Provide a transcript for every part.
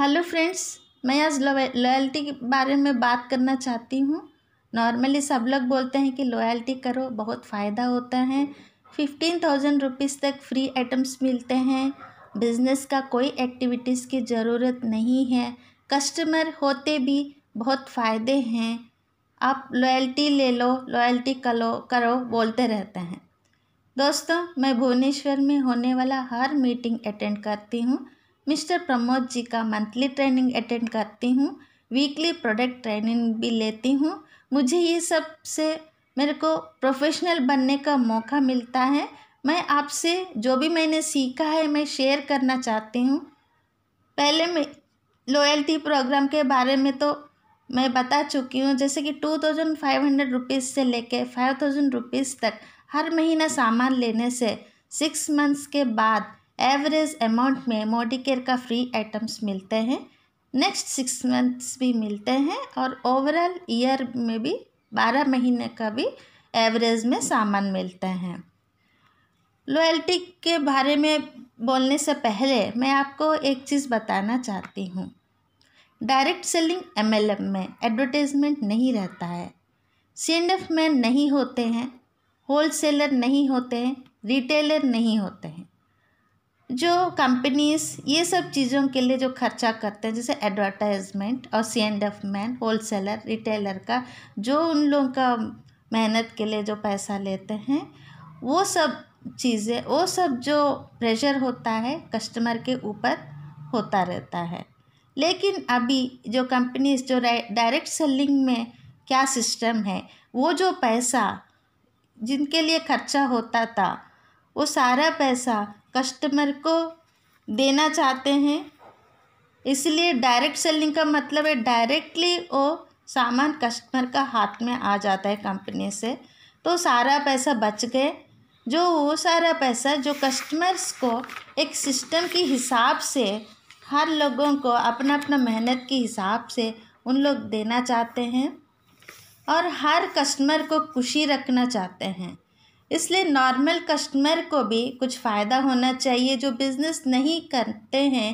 Hello friends मैं आज loyalty के बारे में बात करना चाहती हूँ नॉर्मली सब लोग बोलते हैं कि लॉयल्टी करो बहुत फ़ायदा होता है फिफ्टीन थाउजेंड रुपीज़ तक फ्री आइटम्स मिलते हैं बिजनेस का कोई एक्टिविटीज़ की ज़रूरत नहीं है कस्टमर होते भी बहुत फ़ायदे हैं आप लॉयल्टी ले लो लॉयल्टी करो करो बोलते रहते हैं दोस्तों मैं भुवनेश्वर में होने वाला हर मीटिंग अटेंड करती हूँ मिस्टर प्रमोद जी का मंथली ट्रेनिंग अटेंड करती हूँ वीकली प्रोडक्ट ट्रेनिंग भी लेती हूँ मुझे ये सब से मेरे को प्रोफेशनल बनने का मौका मिलता है मैं आपसे जो भी मैंने सीखा है मैं शेयर करना चाहती हूँ पहले मैं लॉयल्टी प्रोग्राम के बारे में तो मैं बता चुकी हूँ जैसे कि two thousand five hundred rupees से लेके फाइव थाउजेंड रुपीज़ तक हर महीना सामान लेने से सिक्स मंथ्स के बाद एवरेज अमाउंट में मोडिकेयर का फ्री आइटम्स मिलते हैं नेक्स्ट सिक्स मंथ्स भी मिलते हैं और ओवरऑल ईयर में भी बारह महीने का भी एवरेज में सामान मिलते हैं लॉयल्टी के बारे में बोलने से पहले मैं आपको एक चीज़ बताना चाहती हूँ डायरेक्ट सेलिंग एमएलएम में एडवर्टाइजमेंट नहीं रहता है सीएनएफ में नहीं होते हैं होल सेलर नहीं होते हैं रिटेलर नहीं होते हैं जो कंपनीज ये सब चीज़ों के लिए जो खर्चा करते हैं जैसे एडवर्टाइजमेंट और C and F man wholesaler retailer का जो उन लोगों का मेहनत के लिए जो पैसा लेते हैं वो सब चीज़ें वो सब जो प्रेशर होता है कस्टमर के ऊपर होता रहता है लेकिन अभी जो कंपनीज जो डायरेक्ट सेलिंग में क्या सिस्टम है वो जो पैसा जिनके लिए खर्चा होता था वो सारा पैसा कस्टमर को देना चाहते हैं इसलिए डायरेक्ट सेलिंग का मतलब है डायरेक्टली वो सामान कस्टमर का हाथ में आ जाता है कंपनी से तो सारा पैसा बच गए जो वो सारा पैसा जो कस्टमर्स को एक सिस्टम के हिसाब से हर लोगों को अपना अपना मेहनत के हिसाब से उन लोग देना चाहते हैं और हर कस्टमर को खुशी रखना चाहते हैं इसलिए नॉर्मल कस्टमर को भी कुछ फ़ायदा होना चाहिए जो बिज़नेस नहीं करते हैं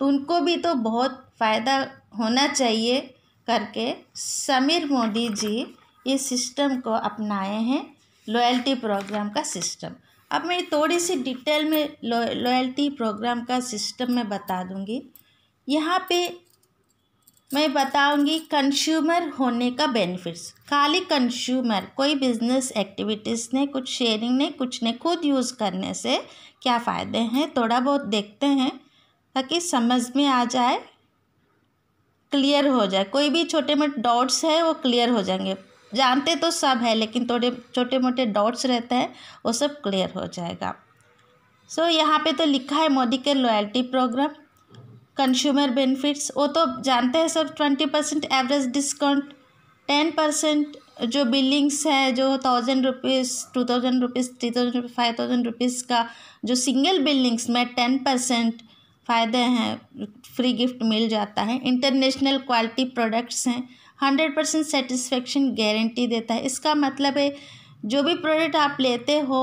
तो उनको भी तो बहुत फ़ायदा होना चाहिए करके समीर मोदी जी इस सिस्टम को अपनाए हैं लॉयल्टी प्रोग्राम का सिस्टम अब मैं थोड़ी सी डिटेल में लॉयल्टी प्रोग्राम का सिस्टम में बता दूंगी यहाँ पे मैं बताऊंगी कंज्यूमर होने का बेनिफिट्स खाली कंज्यूमर कोई बिजनेस एक्टिविटीज़ ने कुछ शेयरिंग ने कुछ ने खुद यूज़ करने से क्या फ़ायदे हैं थोड़ा बहुत देखते हैं ताकि समझ में आ जाए क्लियर हो जाए कोई भी छोटे मोटे डाउट्स है वो क्लियर हो जाएंगे जानते तो सब है लेकिन थोड़े छोटे मोटे डाउट्स रहते हैं वो सब क्लियर हो जाएगा सो so, यहाँ पे तो लिखा है मोदी के लॉयल्टी प्रोग्राम कंज्यूमर बेनिफिट्स वो तो जानते हैं सब twenty percent average discount ten percent जो बिलिंग्स है जो thousand rupees two thousand rupees three thousand five thousand rupees का जो सिंगल बिलिंग्स में टेन परसेंट फ़ायदे हैं फ्री गिफ्ट मिल जाता है इंटरनेशनल क्वालिटी प्रोडक्ट्स हैं हंड्रेड परसेंट सेटिस्फेक्शन गारंटी देता है इसका मतलब है जो भी प्रोडक्ट आप लेते हो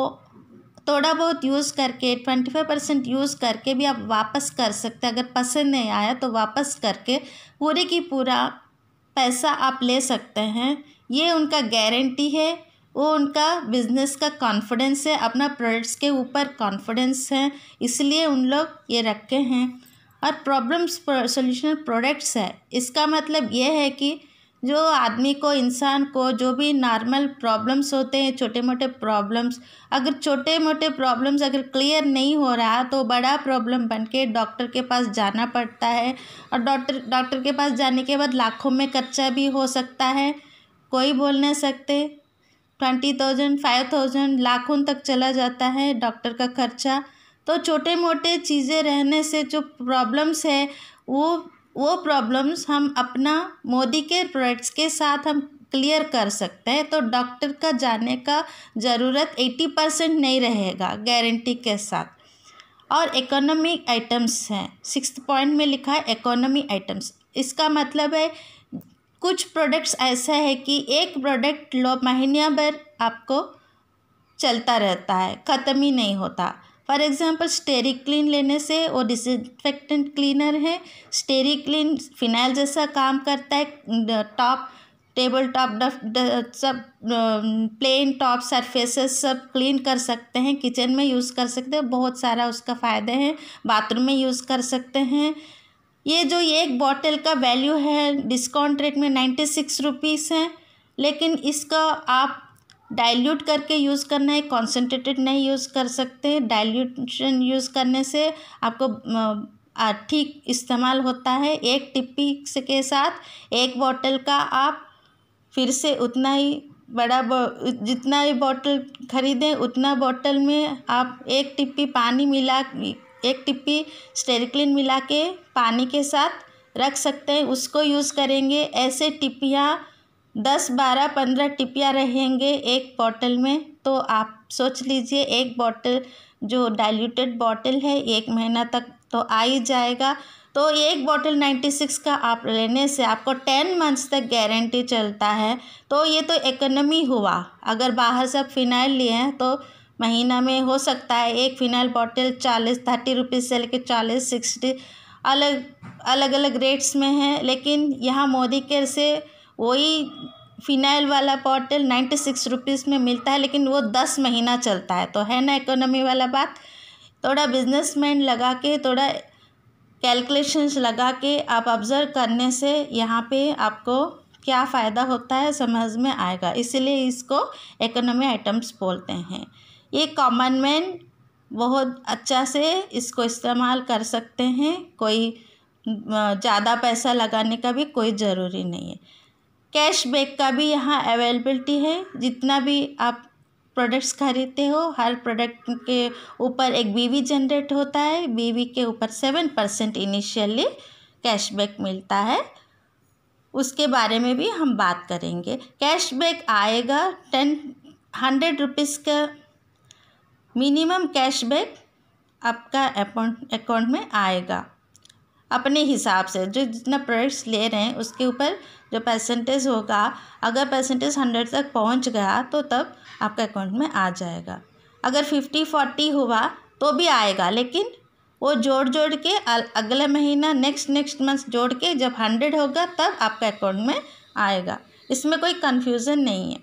थोड़ा बहुत यूज़ करके ट्वेंटी फाइव परसेंट यूज़ करके भी आप वापस कर सकते हैं अगर पसंद नहीं आया तो वापस करके पूरे की पूरा पैसा आप ले सकते हैं ये उनका गारंटी है वो उनका बिजनेस का कॉन्फिडेंस है अपना प्रोडक्ट्स के ऊपर कॉन्फिडेंस है इसलिए उन लोग ये रखे हैं और प्रॉब्लम्स सोल्यूशन प्रोडक्ट्स है इसका मतलब ये है कि जो आदमी को इंसान को जो भी नॉर्मल प्रॉब्लम्स होते हैं छोटे मोटे प्रॉब्लम्स अगर छोटे मोटे प्रॉब्लम्स अगर क्लियर नहीं हो रहा तो बड़ा प्रॉब्लम बन के डॉक्टर के पास जाना पड़ता है और डॉक्टर डॉक्टर के पास जाने के बाद लाखों में खर्चा भी हो सकता है कोई बोल नहीं सकते ट्वेंटी थाउजेंड फाइव थाउजेंड लाखों तक चला जाता है डॉक्टर का खर्चा तो छोटे मोटे चीज़ें रहने से जो प्रॉब्लम्स है वो वो प्रॉब्लम्स हम अपना मोदी के प्रोडक्ट्स के साथ हम क्लियर कर सकते हैं तो डॉक्टर का जाने का ज़रूरत एटी परसेंट नहीं रहेगा गारंटी के साथ और इकोनॉमिक आइटम्स हैं सिक्स पॉइंट में लिखा है इकोनॉमी आइटम्स इसका मतलब है कुछ प्रोडक्ट्स ऐसा है कि एक प्रोडक्ट लो महीने भर आपको चलता रहता है ख़त्म ही नहीं होता फॉर एग्जांपल स्टेरिक क्लीन लेने से वो डिसइंफेक्टेंट क्लीनर है स्टेरिक क्लीन फिनाइल जैसा काम करता है टॉप टेबल टॉप सब प्लेन टॉप सरफेसेस सब क्लीन कर सकते हैं किचन में यूज़ कर सकते हैं बहुत सारा उसका फ़ायदे हैं बाथरूम में यूज़ कर सकते हैं ये जो एक बॉटल का वैल्यू है डिस्काउंट रेट में नाइन्टी सिक्स रुपीज़ है लेकिन इसका आप डाइल्यूट करके यूज़ करना है कॉन्सेंट्रेटेड नहीं यूज़ कर सकते डाइल्यूशन यूज़ करने से आपको ठीक इस्तेमाल होता है एक टिप्पी के साथ एक बॉटल का आप फिर से उतना ही बड़ा जितना ही बॉटल खरीदें उतना बॉटल में आप एक टिप्पी पानी मिला एक टिप्पी स्टेरिक्लिन मिला के पानी के साथ रख सकते हैं उसको यूज़ करेंगे ऐसे टिप्पियाँ दस बारह पंद्रह टिपिया रहेंगे एक बॉटल में तो आप सोच लीजिए एक बॉटल जो डाइल्यूटेड बॉटल है एक महीना तक तो आ ही जाएगा तो एक बॉटल नाइन्टी सिक्स का आप लेने से आपको टेन मंथ्स तक गारंटी चलता है तो ये तो इकनमी हुआ अगर बाहर से आप फिनाइल लिए हैं तो महीना में हो सकता है एक फिनाइल बॉटल चालीस थर्टी रुपीज़ से लेकर चालीस सिक्सटी अलग अलग अलग रेट्स में है लेकिन यहाँ मोदी केयर से वही फ़िनाइल वाला बॉटल नाइन्टी सिक्स रुपीज़ में मिलता है लेकिन वो दस महीना चलता है तो है ना इकोनॉमी वाला बात थोड़ा बिजनेसमैन लगा के थोड़ा कैलकुलेशंस लगा के आप ऑब्ज़र्व करने से यहाँ पे आपको क्या फ़ायदा होता है समझ में आएगा इसलिए इसको इकोनॉमी आइटम्स बोलते हैं ये कॉमन मैन बहुत अच्छा से इसको इस्तेमाल कर सकते हैं कोई ज़्यादा पैसा लगाने का भी कोई ज़रूरी नहीं है कैशबैक का भी यहाँ अवेलेबिलिटी है जितना भी आप प्रोडक्ट्स खरीदते हो हर प्रोडक्ट के ऊपर एक बीवी जनरेट होता है बीवी के ऊपर सेवन परसेंट इनिशियली कैशबैक मिलता है उसके बारे में भी हम बात करेंगे कैशबैक आएगा टेन हंड्रेड रुपीज़ का मिनिमम कैशबैक आपका अकाउंट अकाउंट में आएगा अपने हिसाब से जो जितना प्रोडक्ट्स ले रहे हैं उसके ऊपर जो परसेंटेज होगा अगर परसेंटेज हंड्रेड तक पहुंच गया तो तब आपके अकाउंट में आ जाएगा अगर फिफ्टी फोर्टी हुआ तो भी आएगा लेकिन वो जोड़ जोड़ के अगले महीना नेक्स्ट नेक्स्ट मंथ जोड़ के जब हंड्रेड होगा तब आपके अकाउंट में आएगा इसमें कोई कन्फ्यूज़न नहीं है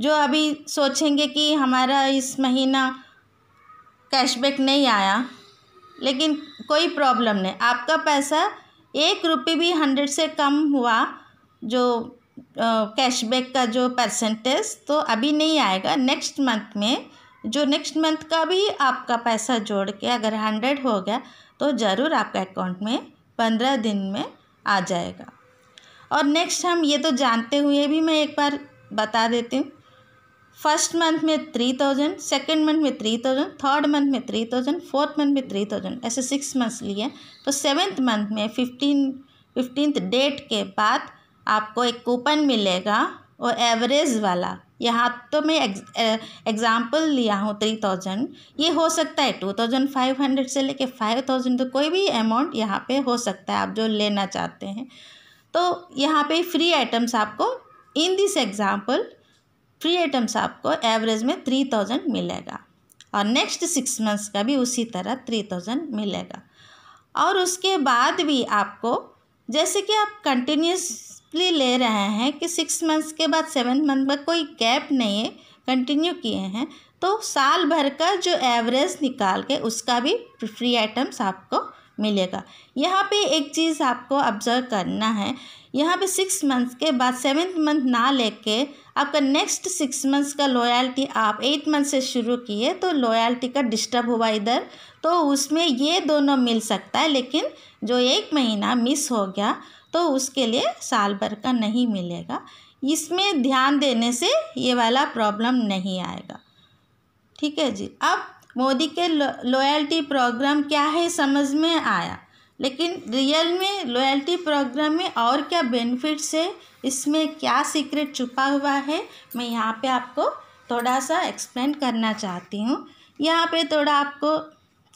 जो अभी सोचेंगे कि हमारा इस महीना कैशबैक नहीं आया लेकिन कोई प्रॉब्लम नहीं आपका पैसा एक रुपये भी हंड्रेड से कम हुआ जो कैशबैक का जो परसेंटेज तो अभी नहीं आएगा नेक्स्ट मंथ में जो नेक्स्ट मंथ का भी आपका पैसा जोड़ के अगर हंड्रेड हो गया तो ज़रूर आपका अकाउंट में पंद्रह दिन में आ जाएगा और नेक्स्ट हम ये तो जानते हुए भी मैं एक बार बता देती हूँ फर्स्ट मंथ में थ्री थाउजेंड सेकेंड मंथ में थ्री थाउजेंड थर्ड मंथ में थ्री थाउजेंड फोर्थ मंथ में थ्री थाउजेंड ऐसे सिक्स मंथ्स लिए तो सेवेंथ मंथ में फिफ्टीन फिफ्टींथ डेट के बाद आपको एक कूपन मिलेगा और एवरेज वाला यहाँ तो मैं एग्ज़ाम्पल लिया हूँ थ्री थाउजेंड ये हो सकता है टू थाउजेंड फाइव हंड्रेड से लेके फाइव थाउजेंड तो कोई भी अमाउंट यहाँ पे हो सकता है आप जो लेना चाहते हैं तो यहाँ पे फ्री आइटम्स आपको in this example free items आपको एवरेज में थ्री थाउजेंड मिलेगा और नेक्स्ट सिक्स मंथ्स का भी उसी तरह थ्री थाउजेंड मिलेगा और उसके बाद भी आपको जैसे कि आप कंटिन्यूसली ले रहे हैं कि सिक्स मंथ्स के बाद सेवन मंथ में कोई गैप नहीं है कंटिन्यू किए हैं तो साल भर का जो एवरेज निकाल के उसका भी फ्री आइटम्स आपको मिलेगा यहाँ पे एक चीज़ आपको ऑब्जर्व करना है यहाँ पे सिक्स मंथ्स के बाद सेवन्थ मंथ ना लेके आपका नेक्स्ट सिक्स मंथ्स का लॉयल्टी आप एट मंथ से शुरू किए तो लॉयल्टी का डिस्टर्ब हुआ इधर तो उसमें ये दोनों मिल सकता है लेकिन जो एक महीना मिस हो गया तो उसके लिए साल भर का नहीं मिलेगा इसमें ध्यान देने से ये वाला प्रॉब्लम नहीं आएगा ठीक है जी अब मोदी के लॉयल्टी प्रोग्राम क्या है समझ में आया लेकिन रियल में लॉयल्टी प्रोग्राम में और क्या बेनिफिट्स है इसमें क्या सीक्रेट छुपा हुआ है मैं यहाँ पे आपको थोड़ा सा एक्सप्लेन करना चाहती हूँ यहाँ पे थोड़ा आपको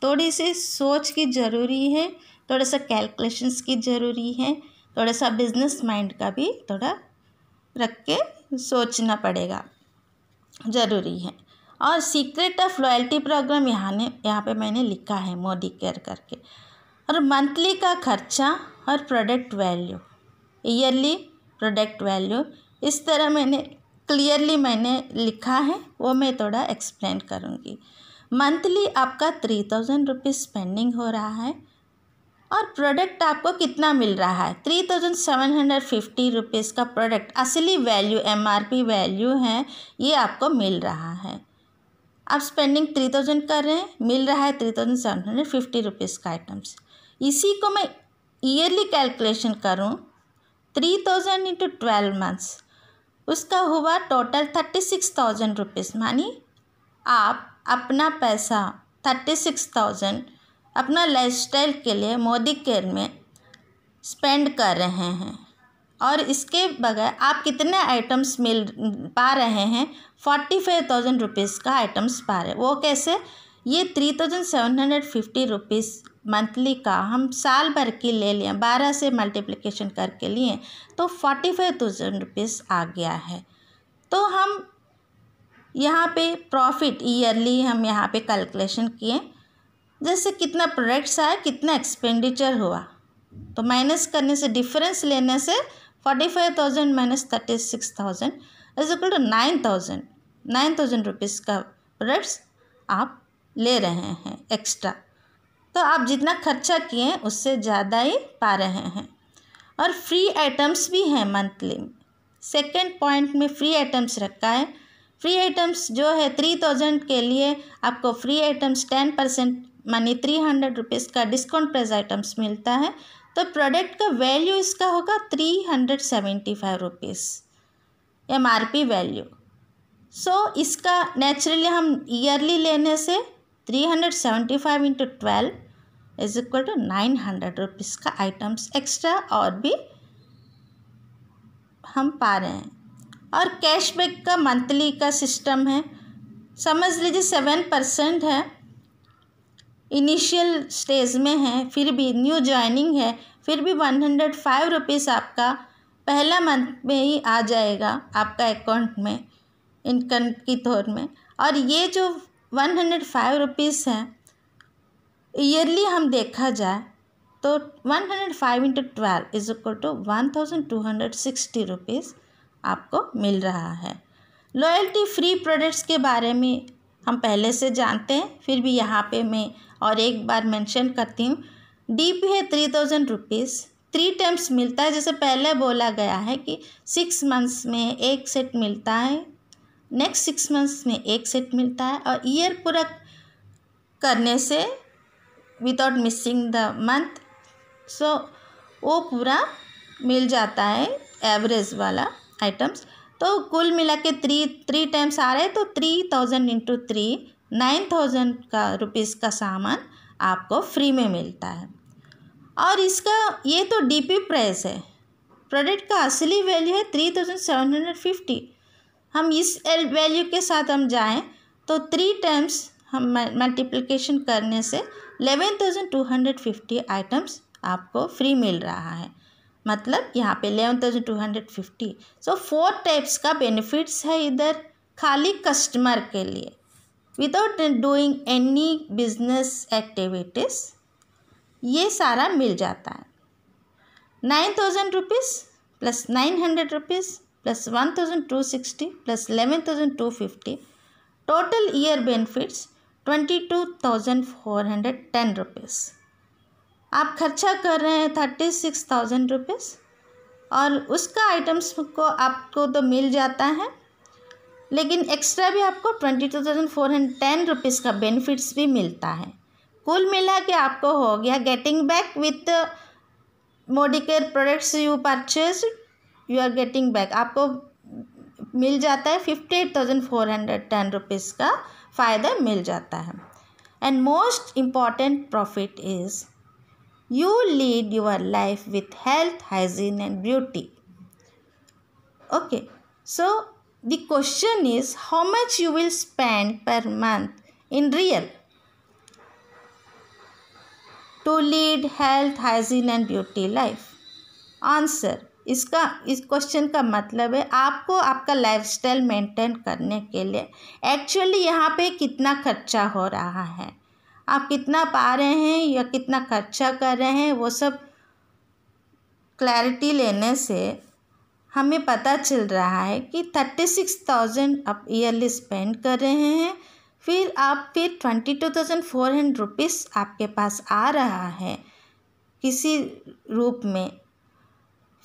थोड़ी सी सोच की ज़रूरी है थोड़ा सा कैलकुलेशंस की ज़रूरी है थोड़ा सा बिजनेस माइंड का भी थोड़ा रख के सोचना पड़ेगा ज़रूरी है और सीक्रेट ऑफ लॉयल्टी प्रोग्राम यहाँ ने यहाँ पे मैंने लिखा है मोदी केयर करके और मंथली का खर्चा और product value yearly product value इस तरह मैंने क्लियरली मैंने लिखा है वो मैं थोड़ा एक्सप्लेन करूँगी मंथली आपका थ्री थाउजेंड रुपीज़ स्पेंडिंग हो रहा है और प्रोडक्ट आपको कितना मिल रहा है three thousand seven hundred fifty rupees का प्रोडक्ट असली value M R P value है ये आपको मिल रहा है आप स्पेंडिंग थ्री थाउजेंड कर रहे हैं मिल रहा है three thousand seven hundred fifty rupees का आइटम्स इसी को मैं ईयरली कैलकुलेशन करूँ three thousand into twelve months उसका हुआ total thirty six thousand rupees मानी आप अपना पैसा थर्टी सिक्स थाउजेंड अपना स्टाइल के लिए मोदी केयर में स्पेंड कर रहे हैं और इसके बगैर आप कितने आइटम्स मिल पा रहे हैं फोर्टी फाइव थाउजेंड रुपीज़ का आइटम्स पा रहे वो कैसे ये three thousand seven hundred fifty rupees monthly का हम साल भर की ले लें बारह से मल्टीप्लिकेशन करके लिए तो फोर्टी फाइव थाउजेंड रुपीज़ आ गया है तो हम यहाँ पे प्रॉफिट ईयरली हम यहाँ पे कैलकुलेशन किए जैसे कितना प्रोडक्ट्स आया कितना एक्सपेंडिचर हुआ तो माइनस करने से डिफरेंस लेने से 45,000 minus 36,000 is equal to nine thousand nine thousand rupees का प्रोडक्ट्स आप ले रहे हैं एक्स्ट्रा तो आप जितना खर्चा किए उससे ज़्यादा ही पा रहे हैं और फ्री आइटम्स भी हैं मंथली में सेकेंड पॉइंट में फ्री आइटम्स रखा है फ्री आइटम्स जो है थ्री थाउजेंड के लिए आपको फ्री आइटम्स टेन परसेंट मानी थ्री हंड्रेड रुपीज़ का डिस्काउंट प्राइस आइटम्स मिलता है तो प्रोडक्ट का वैल्यू इसका होगा three hundred seventy five rupees M R P value so इसका नेचुरली हम ईयरली लेने से three hundred seventy five into twelve is equal to nine hundred rupees का आइटम्स एक्स्ट्रा और भी हम पा रहे हैं और कैशबैक का मंथली का सिस्टम है समझ लीजिए सेवन परसेंट है इनिशियल स्टेज में है फिर भी न्यू जॉइनिंग है फिर भी वन हंड्रेड फाइव रुपीज़ आपका पहला मंथ में ही आ जाएगा आपका अकाउंट में इनकम की तौर में और ये जो वन हंड्रेड फाइव रुपीज़ हैं ईयरली हम देखा जाए तो one hundred five into twelve is equal to one thousand two hundred sixty rupees आपको मिल रहा है लॉयल्टी फ्री प्रोडक्ट्स के बारे में हम पहले से जानते हैं फिर भी यहाँ पे मैं और एक बार मेंशन करती हूँ डी पी है three thousand rupees three times मिलता है जैसे पहले बोला गया है कि सिक्स मंथ्स में एक सेट मिलता है नेक्स्ट सिक्स मंथ्स में एक सेट मिलता है और ईयर पूरा करने से without missing the month so वो पूरा मिल जाता है एवरेज वाला आइटम्स तो कुल मिला के थ्री थ्री टाइम्स आ रहे हैं तो three thousand into three nine thousand का रुपीज़ का सामान आपको फ्री में मिलता है और इसका ये तो डीपी प्राइस है प्रोडक्ट का असली वैल्यू है three thousand seven hundred fifty हम इस वैल्यू के साथ हम जाएं तो थ्री टाइम्स हम मल्टीप्लिकेशन करने से eleven thousand two hundred fifty items आपको फ्री मिल रहा है मतलब यहाँ पे eleven thousand two hundred fifty so four types का बेनिफिट्स है इधर खाली कस्टमर के लिए without doing any business activities ये सारा मिल जाता है nine thousand rupees plus nine hundred rupees plus one thousand two sixty plus eleven thousand two fifty total year benefits twenty two thousand four hundred ten rupees आप खर्चा कर रहे हैं थर्टी सिक्स थाउजेंड रुपीज़ और उसका items को आपको तो मिल जाता है लेकिन एक्स्ट्रा भी आपको twenty two thousand four hundred ten rupees का बेनिफिट्स भी मिलता है कुल मिला के आपको हो गया getting back with Modicare products you purchase you are getting back आपको मिल जाता है fifty eight thousand four hundred ten rupees का फ़ायदा मिल जाता है and most important profit is you lead your life with health hygiene and beauty okay so The question is how much you will spend per month in real to lead health, hygiene and beauty life. Answer इसका इस question का मतलब है आपको आपका lifestyle maintain करने के लिए एक्चुअली यहाँ पे कितना खर्चा हो रहा है आप कितना पा रहे हैं या कितना खर्चा कर रहे हैं वो सब क्लैरिटी लेने से हमें पता चल रहा है कि थर्टी सिक्स थाउजेंड आप ईयरली स्पेंड कर रहे हैं फिर आप फिर twenty two thousand four hundred rupees आपके पास आ रहा है किसी रूप में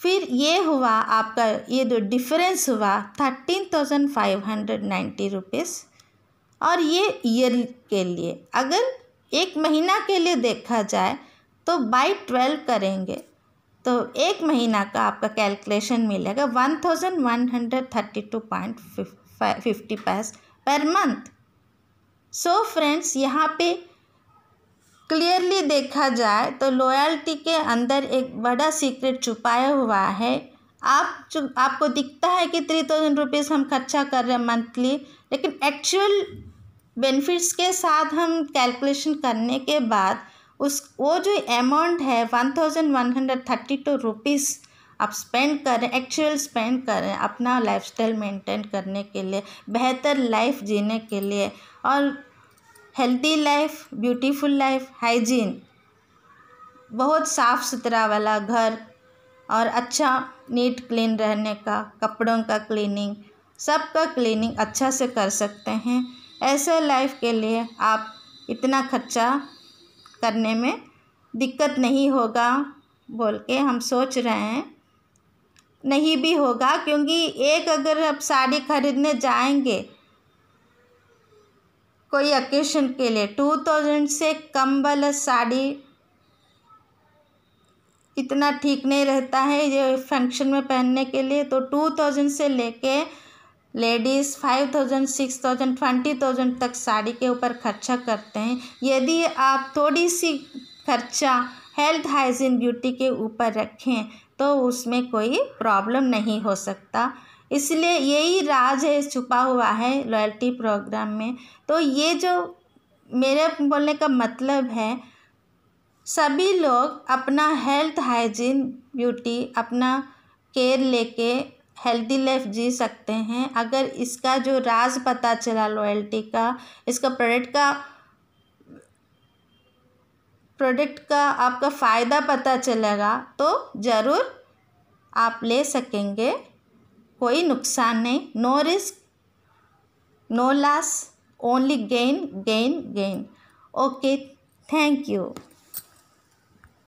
फिर ये हुआ आपका ये जो डिफरेंस हुआ thirteen thousand five hundred ninety rupees और ये ईयर के लिए अगर एक महीना के लिए देखा जाए तो बाई ट्वेल्व करेंगे तो एक महीना का आपका कैलकुलेशन मिलेगा one thousand one hundred thirty two point fifty पैस पर मंथ सो फ्रेंड्स यहाँ पे क्लियरली देखा जाए तो लॉयल्टी के अंदर एक बड़ा सीक्रेट छुपाया हुआ है आप जो आपको दिखता है कि थ्री थाउजेंड रुपीज़ हम खर्चा कर रहे हैं मंथली लेकिन एक्चुअल बेनिफिट्स के साथ हम कैलकुलेशन करने के बाद उस वो जो अमाउंट है one thousand one hundred thirty two rupees आप स्पेंड करें एक्चुअल स्पेंड करें अपना लाइफस्टाइल मेंटेन करने के लिए बेहतर लाइफ जीने के लिए और healthy life beautiful life hygiene बहुत साफ़ सुथरा वाला घर और अच्छा नीट क्लीन रहने का कपड़ों का क्लीनिंग सबका क्लीनिंग अच्छा से कर सकते हैं ऐसे लाइफ के लिए आप इतना खर्चा करने में दिक्कत नहीं होगा बोल के हम सोच रहे हैं नहीं भी होगा क्योंकि एक अगर आप साड़ी ख़रीदने जाएंगे कोई ओकेशन के लिए टू थाउजेंड से कम वाला साड़ी इतना ठीक नहीं रहता है ये फंक्शन में पहनने के लिए तो टू थाउजेंड से लेके ladies five thousand six thousand twenty thousand तक साड़ी के ऊपर खर्चा करते हैं यदि आप थोड़ी सी खर्चा हेल्थ हाइजीन ब्यूटी के ऊपर रखें तो उसमें कोई प्रॉब्लम नहीं हो सकता इसलिए यही राज है छुपा हुआ है लॉयल्टी प्रोग्राम में तो ये जो मेरे बोलने का मतलब है सभी लोग अपना हेल्थ हाइजीन ब्यूटी अपना केयर लेके हेल्दी लाइफ जी सकते हैं अगर इसका जो राज पता चला लॉयल्टी का इसका प्रोडक्ट का प्रोडक्ट का आपका फ़ायदा पता चलेगा तो ज़रूर आप ले सकेंगे कोई नुकसान नहीं no risk no loss only gain gain gain okay thank you